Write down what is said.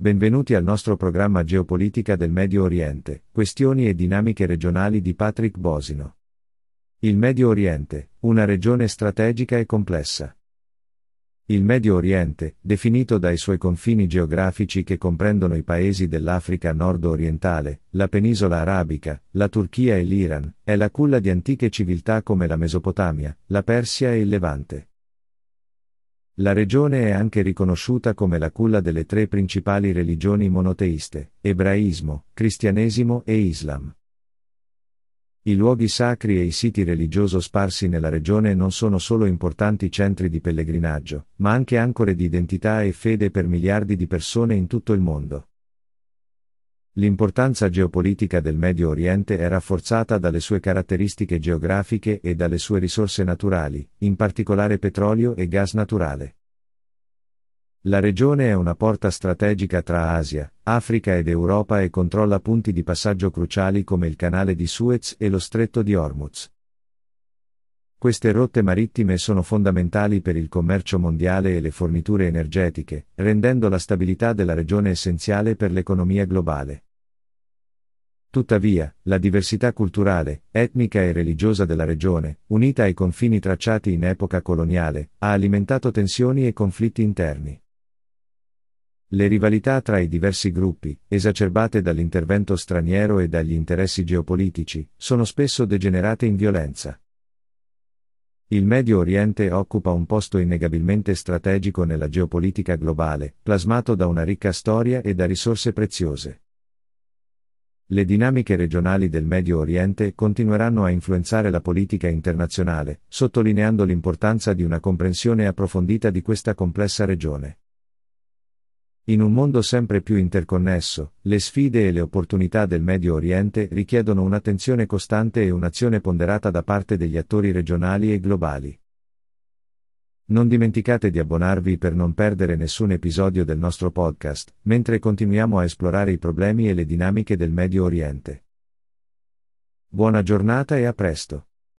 Benvenuti al nostro programma Geopolitica del Medio Oriente, questioni e dinamiche regionali di Patrick Bosino. Il Medio Oriente, una regione strategica e complessa. Il Medio Oriente, definito dai suoi confini geografici che comprendono i paesi dell'Africa nord-orientale, la penisola arabica, la Turchia e l'Iran, è la culla di antiche civiltà come la Mesopotamia, la Persia e il Levante. La regione è anche riconosciuta come la culla delle tre principali religioni monoteiste, ebraismo, cristianesimo e islam. I luoghi sacri e i siti religiosi sparsi nella regione non sono solo importanti centri di pellegrinaggio, ma anche ancore di identità e fede per miliardi di persone in tutto il mondo. L'importanza geopolitica del Medio Oriente è rafforzata dalle sue caratteristiche geografiche e dalle sue risorse naturali, in particolare petrolio e gas naturale. La regione è una porta strategica tra Asia, Africa ed Europa e controlla punti di passaggio cruciali come il canale di Suez e lo stretto di Hormuz. Queste rotte marittime sono fondamentali per il commercio mondiale e le forniture energetiche, rendendo la stabilità della regione essenziale per l'economia globale. Tuttavia, la diversità culturale, etnica e religiosa della regione, unita ai confini tracciati in epoca coloniale, ha alimentato tensioni e conflitti interni. Le rivalità tra i diversi gruppi, esacerbate dall'intervento straniero e dagli interessi geopolitici, sono spesso degenerate in violenza. Il Medio Oriente occupa un posto innegabilmente strategico nella geopolitica globale, plasmato da una ricca storia e da risorse preziose. Le dinamiche regionali del Medio Oriente continueranno a influenzare la politica internazionale, sottolineando l'importanza di una comprensione approfondita di questa complessa regione. In un mondo sempre più interconnesso, le sfide e le opportunità del Medio Oriente richiedono un'attenzione costante e un'azione ponderata da parte degli attori regionali e globali. Non dimenticate di abbonarvi per non perdere nessun episodio del nostro podcast, mentre continuiamo a esplorare i problemi e le dinamiche del Medio Oriente. Buona giornata e a presto.